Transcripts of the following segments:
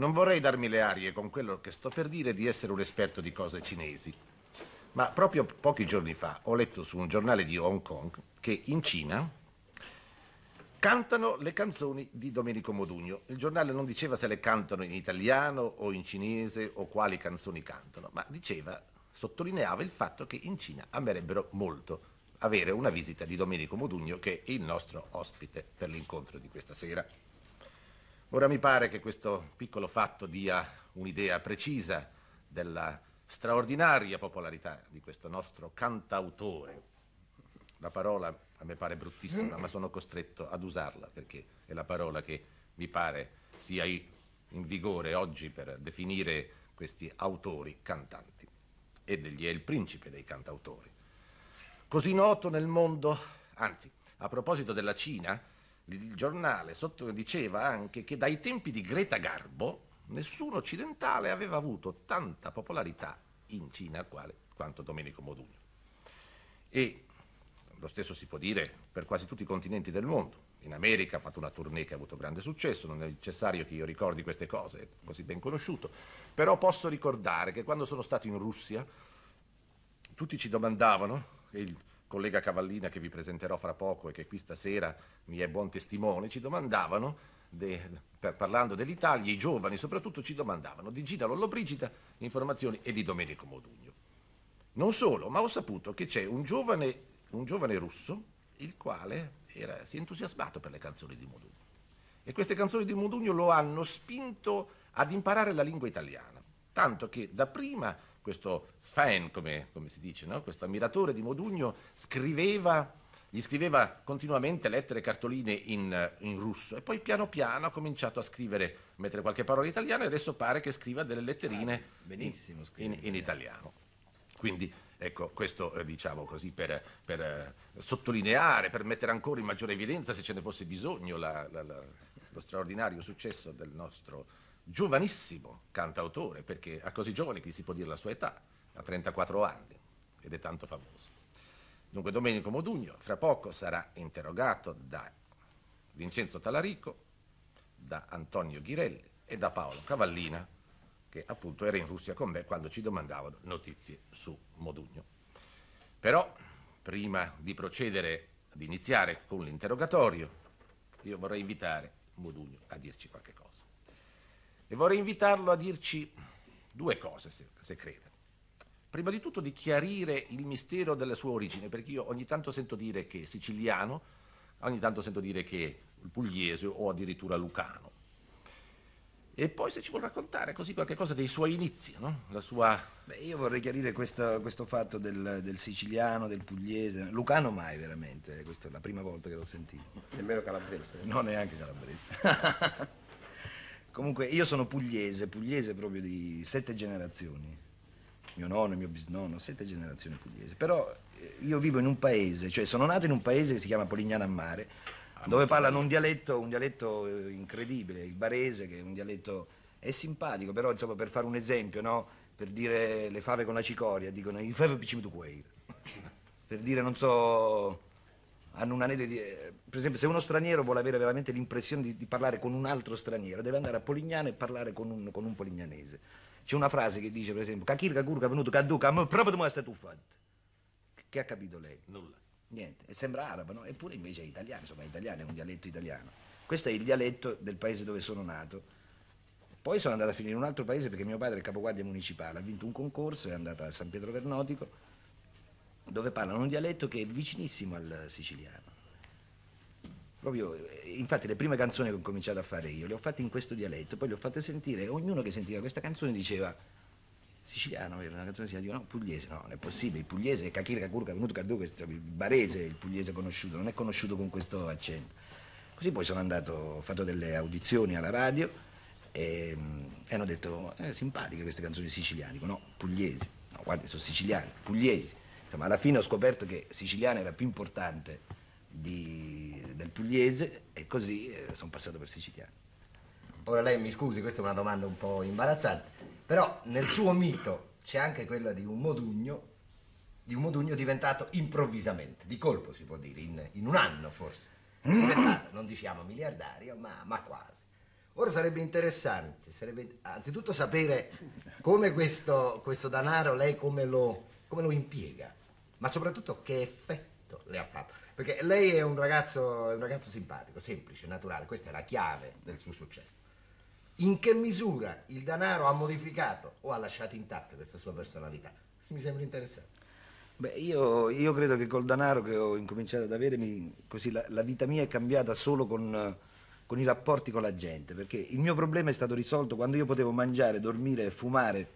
Non vorrei darmi le arie con quello che sto per dire di essere un esperto di cose cinesi, ma proprio pochi giorni fa ho letto su un giornale di Hong Kong che in Cina cantano le canzoni di Domenico Modugno. Il giornale non diceva se le cantano in italiano o in cinese o quali canzoni cantano, ma diceva, sottolineava il fatto che in Cina amerebbero molto avere una visita di Domenico Modugno che è il nostro ospite per l'incontro di questa sera. Ora mi pare che questo piccolo fatto dia un'idea precisa della straordinaria popolarità di questo nostro cantautore. La parola a me pare bruttissima, ma sono costretto ad usarla perché è la parola che mi pare sia in vigore oggi per definire questi autori cantanti. Ed egli è il principe dei cantautori. Così noto nel mondo, anzi, a proposito della Cina, il giornale diceva anche che dai tempi di Greta Garbo nessun occidentale aveva avuto tanta popolarità in Cina quale, quanto Domenico Modugno. E lo stesso si può dire per quasi tutti i continenti del mondo. In America ha fatto una tournée che ha avuto grande successo, non è necessario che io ricordi queste cose, è così ben conosciuto, però posso ricordare che quando sono stato in Russia tutti ci domandavano, e il collega Cavallina che vi presenterò fra poco e che qui stasera mi è buon testimone, ci domandavano, de, per, parlando dell'Italia, i giovani soprattutto ci domandavano di Gita Lollobrigida informazioni e di Domenico Modugno. Non solo, ma ho saputo che c'è un giovane, un giovane russo il quale era, si è entusiasmato per le canzoni di Modugno. E queste canzoni di Modugno lo hanno spinto ad imparare la lingua italiana, tanto che dapprima questo fan, come, come si dice, no? questo ammiratore di Modugno, scriveva, gli scriveva continuamente lettere e cartoline in, in, russo e poi piano piano ha cominciato a scrivere, mettere qualche parola in italiano e adesso pare che scriva delle letterine ah, in, in, in, italiano. Quindi ecco, questo eh, diciamo così per, per eh, sottolineare, per mettere ancora in maggiore evidenza, se ce ne fosse bisogno, la, la, la, lo straordinario successo del nostro giovanissimo cantautore, perché a così giovane chi si può dire la sua età, ha 34 anni ed è tanto famoso. Dunque Domenico Modugno fra poco sarà interrogato da Vincenzo Talarico, da Antonio Ghirelli e da Paolo Cavallina, che appunto era in Russia con me quando ci domandavano notizie su Modugno. Però prima di procedere ad iniziare con l'interrogatorio, io vorrei invitare Modugno a dirci qualche cosa. E vorrei invitarlo a dirci due cose, se, se crede. Prima di tutto di chiarire il mistero della sua origine, perché io ogni tanto sento dire che è siciliano, ogni tanto sento dire che è pugliese o addirittura lucano. E poi se ci vuol raccontare così qualche cosa dei suoi inizi, no? La sua... Beh, io vorrei chiarire questo, questo fatto del, del, siciliano, del pugliese. Lucano mai veramente, eh, questa è la prima volta che l'ho sentito. Nemmeno calabrese. Eh. No, neanche calabrese. Comunque, io sono pugliese, pugliese proprio di sette generazioni. Mio nonno, e mio bisnonno, sette generazioni pugliese. Però eh, io vivo in un paese, cioè sono nato in un paese che si chiama Polignano a Mare, ah, dove parlano un dialetto, un dialetto eh, incredibile, il barese, che è un dialetto... è simpatico, però insomma, per fare un esempio, no? Per dire le fave con la cicoria, dicono i fave picimituqueir. Per dire, non so hanno un anello di... Eh, per esempio, se uno straniero vuole avere veramente l'impressione di, di parlare con un altro straniero, deve andare a Polignano e parlare con un, con un polignanese. C'è una frase che dice, per esempio, Kakir Kakur è venuto Kaduka, ma proprio come è stato fatto. Che ha capito lei? Nulla. Niente, e sembra arabo, no? Eppure invece è italiano, insomma, è italiano, è un dialetto italiano. Questo è il dialetto del paese dove sono nato. Poi sono andato a finire in un altro paese perché mio padre è capoguardia municipale, ha vinto un concorso, è andato a San Pietro Vernotico dove parlano un dialetto che è vicinissimo al siciliano. Proprio, eh, infatti le prime canzoni che ho cominciato a fare io le ho fatte in questo dialetto, poi le ho fatte sentire, e ognuno che sentiva questa canzone diceva siciliano, era una canzone siciliana, diceva, no, pugliese, no, non è possibile, il pugliese è Kakir Kakurka, venuto Caduca, il barese, il pugliese conosciuto, non è conosciuto con questo accento. Così poi sono andato, ho fatto delle audizioni alla radio e, e hanno detto, eh, simpatiche queste canzoni siciliane, dico no, pugliese, no, guarda, sono siciliani, pugliese insomma, alla fine ho scoperto che siciliano era più importante di, del pugliese e così eh, sono passato per siciliano. Ora lei mi scusi, questa è una domanda un po' imbarazzante, però nel suo mito c'è anche quella di un modugno, di un modugno diventato improvvisamente, di colpo si può dire, in, in un anno forse. Diventato, non diciamo miliardario, ma, ma quasi. Ora sarebbe interessante, sarebbe anzitutto sapere come questo, questo danaro lei come lo, come lo impiega ma soprattutto che effetto le ha fatto. Perché lei è un ragazzo, un ragazzo simpatico, semplice, naturale, questa è la chiave del suo successo. In che misura il denaro ha modificato o ha lasciato intatta questa sua personalità? Questo mi sembra interessante. Beh, io, io, credo che col denaro che ho incominciato ad avere, mi, così la, la, vita mia è cambiata solo con, con i rapporti con la gente, perché il mio problema è stato risolto quando io potevo mangiare, dormire e fumare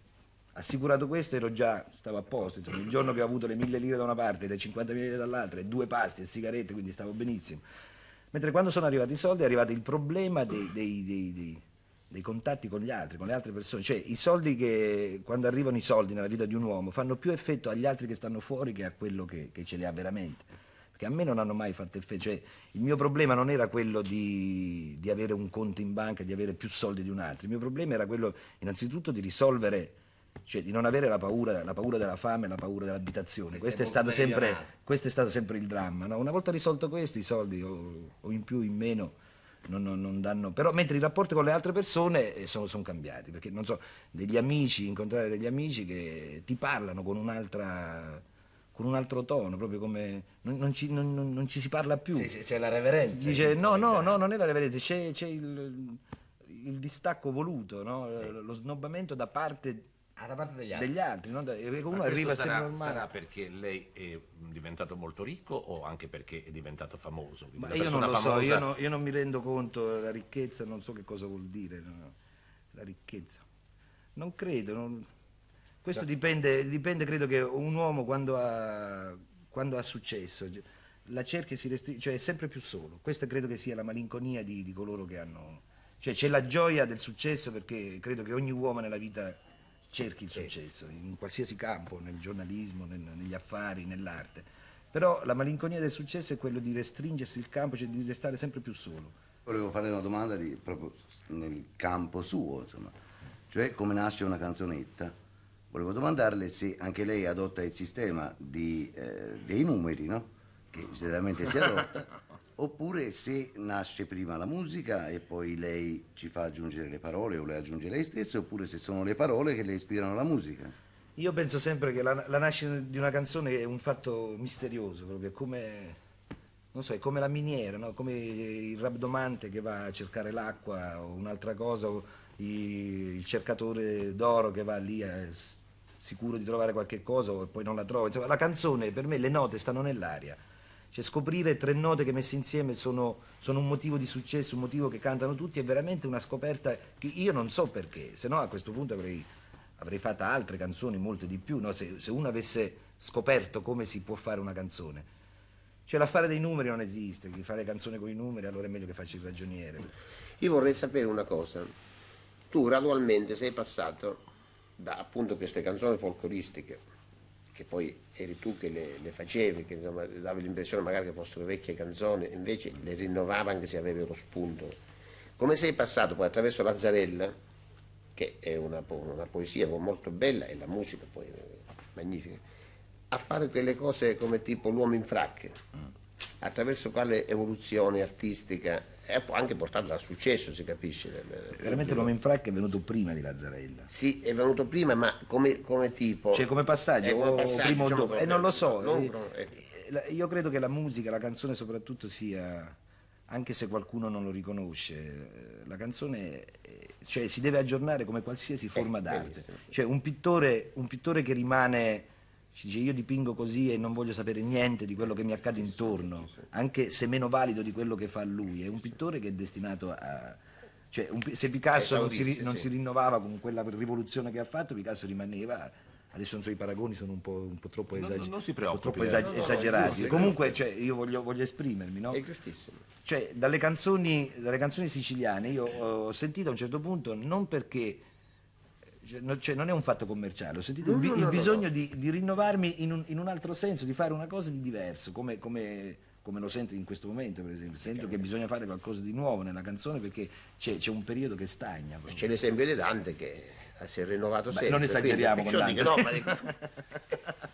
Assicurato questo ero già, stavo a posto, insomma, il giorno che ho avuto le mille lire da una parte, le 50.000 lire dall'altra, e due pasti e sigarette, quindi stavo benissimo. Mentre quando sono arrivati i soldi è arrivato il problema dei, dei, dei, dei contatti con gli altri, con le altre persone. Cioè i soldi che, quando arrivano i soldi nella vita di un uomo, fanno più effetto agli altri che stanno fuori che a quello che, che ce li ha veramente perché a me non hanno mai fatto effetto. Cioè, il mio problema non era quello di, di, avere un conto in banca, di avere più soldi di un altro, il mio problema era quello innanzitutto di risolvere cioè di non avere la paura, la paura della fame, la paura dell'abitazione. Questo, è, è, sempre, questo è, stato sempre il dramma. No? Una volta risolto questo, i soldi o, o in più o in meno non, non, non, danno. Però mentre i rapporti con le altre persone eh, sono, sono cambiati, perché non so, degli amici, incontrare degli amici che ti parlano con un'altra con un altro tono, proprio come non, non, ci, non, non ci, si parla più. Sì, sì, c'è la reverenza. Dice no, eh, no, certo. no, non è la reverenza, c'è, c'è il, il, distacco voluto, no? sì. lo snobbamento da parte alla ah, parte degli altri. Degli altri, non da, uno arriva sarà, sempre normale. Sarà perché lei è diventato molto ricco o anche perché è diventato famoso? Ma io non lo famosa... so, io, no, io, non mi rendo conto la ricchezza, non so che cosa vuol dire no, la ricchezza. Non credo, non... questo dipende, dipende, credo che un uomo quando ha, quando ha successo la cerca e si restringe, cioè è sempre più solo. Questa credo che sia la malinconia di, di coloro che hanno... Cioè c'è la gioia del successo perché credo che ogni uomo nella vita cerchi il sì. successo, in qualsiasi campo, nel giornalismo, nel, negli affari, nell'arte. Però la malinconia del successo è quello di restringersi il campo, cioè di restare sempre più solo. Volevo fare una domanda di, proprio nel campo suo, insomma, cioè come nasce una canzonetta. Volevo domandarle se anche lei adotta il sistema di, eh, dei numeri, no? Che generalmente si adotta. oppure se nasce prima la musica e poi lei ci fa aggiungere le parole o le aggiunge lei stessa, oppure se sono le parole che le ispirano la musica. Io penso sempre che la, la nascita di una canzone è un fatto misterioso, proprio come, so, è come la miniera, no? come il rabdomante che va a cercare l'acqua o un'altra cosa, o il, il cercatore d'oro che va lì a, sicuro di trovare qualche cosa e poi non la trova. Insomma, la canzone per me le note stanno nell'aria. Cioè scoprire tre note che messe insieme sono, sono, un motivo di successo, un motivo che cantano tutti, è veramente una scoperta che io non so perché, se no a questo punto avrei, avrei fatto altre canzoni, molte di più, no? se, se uno avesse scoperto come si può fare una canzone. Cioè l'affare dei numeri non esiste, chi fa le canzoni con i numeri allora è meglio che faccia il ragioniere. Io vorrei sapere una cosa, tu gradualmente sei passato da appunto queste canzoni folcloristiche che poi eri tu che le, le facevi, che insomma, davi l'impressione magari che fossero vecchie canzoni, invece le rinnovava anche se avevi lo spunto. Come sei passato poi attraverso Lazzarella, che è una, una poesia molto bella e la musica poi magnifica, a fare quelle cose come tipo l'uomo in fracche, mm. attraverso quale evoluzione artistica e può anche portarlo al successo, si capisce. Veramente l'uomo in frac è venuto prima di Lazzarella. Sì, è venuto prima, ma come, come tipo... Cioè come passaggio, eh, come passaggio prima o diciamo, dopo? Problema, eh, non lo so. Eh, non, eh, eh. eh io credo che la musica, la canzone soprattutto sia, anche se qualcuno non lo riconosce, la canzone cioè, si deve aggiornare come qualsiasi forma d'arte. Cioè un pittore, un pittore che rimane ci dice io dipingo così e non voglio sapere niente di quello che mi accade intorno, anche se meno valido di quello che fa lui. È un pittore che è destinato a... Cioè, un... se eh, Picasso non, si, non si rinnovava con quella rivoluzione che ha fatto, Picasso rimaneva adesso so, i paragoni sono un po', un po troppo, esager- non, non po troppo eh. esag- no, no, esagerati giusto, comunque cioè, io voglio, voglio esprimermi no? cioè, dalle, canzoni, dalle, canzoni, siciliane io ho sentito a un certo punto non perché cioè, cioè, non è un fatto commerciale, ho sentito no, il, no, il no, bisogno di, di, rinnovarmi in un, in un, altro senso, di fare una cosa di diverso, come, come, come lo sento in questo momento, per esempio. Sento che bisogna fare qualcosa di nuovo nella canzone perché c'è, c'è un periodo che stagna. Proprio. C'è l'esempio di Dante che eh, si è rinnovato Beh, sempre. Non esageriamo quindi, con Dante. Dico, no, ma...